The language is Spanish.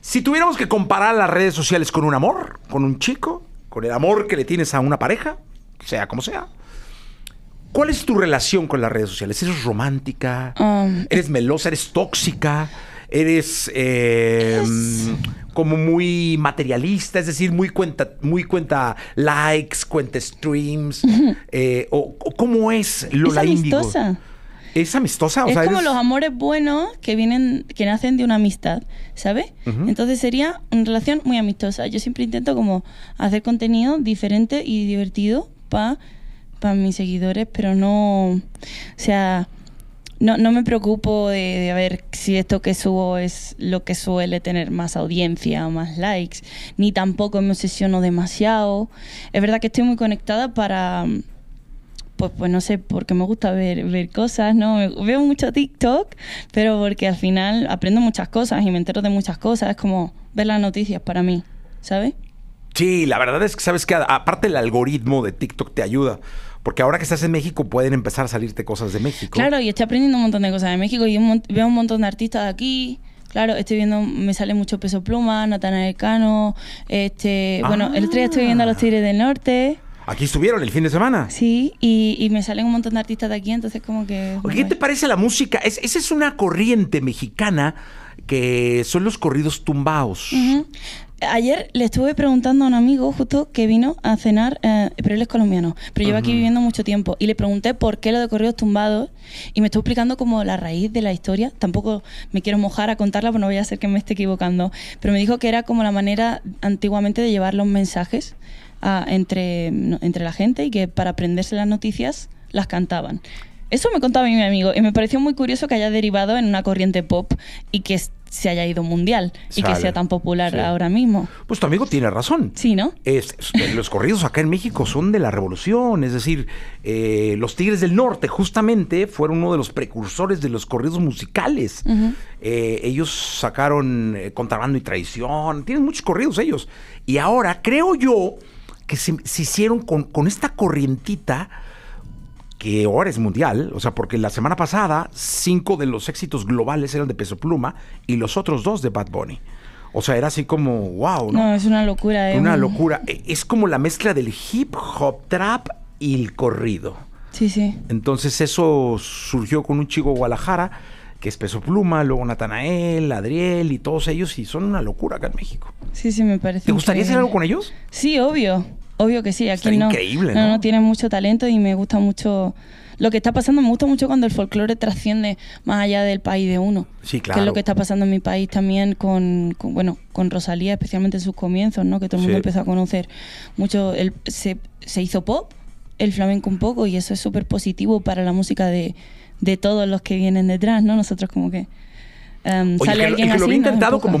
Si tuviéramos que comparar las redes sociales con un amor, con un chico, con el amor que le tienes a una pareja, sea como sea, ¿cuál es tu relación con las redes sociales? ¿Eres romántica? Um, ¿Eres melosa? ¿Eres tóxica? ¿Eres eh, mm, como muy materialista? Es decir, muy cuenta, muy cuenta likes, cuenta streams. Eh, o, ¿Cómo es Lola es amistosa. Es amistosa, o es como los amores buenos que vienen, que nacen de una amistad, ¿sabes? Entonces sería una relación muy amistosa. Yo siempre intento como hacer contenido diferente y divertido para pa mis seguidores, pero no, o sea, no, me preocupo de, de, ver si esto que subo es lo que suele tener más audiencia o más likes, ni tampoco me obsesiono demasiado. Es verdad que estoy muy conectada para pues, pues no sé, porque me gusta ver, ver cosas, ¿no? veo mucho TikTok, pero porque al final aprendo muchas cosas y me entero de muchas cosas. Es como ver las noticias para mí, ¿sabes? Sí, la verdad es que sabes que aparte el algoritmo de TikTok te ayuda. Porque ahora que estás en México pueden empezar a salirte cosas de México. Claro, y estoy aprendiendo un montón de cosas de México y veo un montón de artistas de aquí. Claro, estoy viendo, me sale mucho peso pluma, Natanael Cano, este, bueno, el otro día estoy ah. viendo a los Tigres del Norte. Aquí estuvieron el fin de semana. Sí, y, me salen un montón de artistas de aquí, entonces como que... Pues, ¿Qué te parece la música? Es, esa es una corriente mexicana que son los corridos tumbados. Ayer le estuve preguntando a un amigo justo que vino a cenar, eh, pero él es colombiano, pero lleva aquí viviendo mucho tiempo, y le pregunté por qué lo de corridos tumbados, y me estuvo explicando como la raíz de la historia, tampoco me quiero mojar a contarla, porque no voy a hacer que me esté equivocando, pero me dijo que era como la manera antiguamente de llevar los mensajes entre, entre la gente y que para aprenderse las noticias las cantaban. Eso me contaba mi amigo y me pareció muy curioso que haya derivado en una corriente pop y que se haya ido mundial y que sea tan popular ahora mismo. Pues tu amigo tiene razón. Sí, ¿no? Es, los corridos acá en México son de la revolución, es decir, eh, los Tigres del Norte justamente fueron uno de los precursores de los corridos musicales. Eh, ellos sacaron eh, Contrabando y Traición, tienen muchos corridos ellos. Y ahora creo yo que se, hicieron con, esta corrientita que ahora es mundial, o sea, porque la semana pasada cinco de los éxitos globales eran de Peso Pluma y los otros dos de Bad Bunny. O sea, era así como, wow, ¿no? no es una locura. ¿eh? Una locura. E, es como la mezcla del hip hop, trap y el corrido. Sí, sí. Entonces eso surgió con un chico de Guadalajara, que es Peso Pluma, luego Natanael, Adriel y todos ellos, y son una locura acá en México. Sí, sí, me parece. ¿Te gustaría hacer algo con ellos? Sí, obvio. Obvio que sí, aquí no, increíble, no, ¿no? tienen mucho talento y me gusta mucho lo que está pasando me gusta mucho cuando el folclore trasciende más allá del país de uno. Sí, claro. Que es lo que está pasando en mi país también con, bueno, con Rosalía, especialmente en sus comienzos, ¿no? Que todo el mundo empezó a conocer mucho. se, se, hizo pop, el flamenco un poco, y eso es súper positivo para la música de, de todos los que vienen detrás, ¿no? Nosotros como que... sale lo intentado como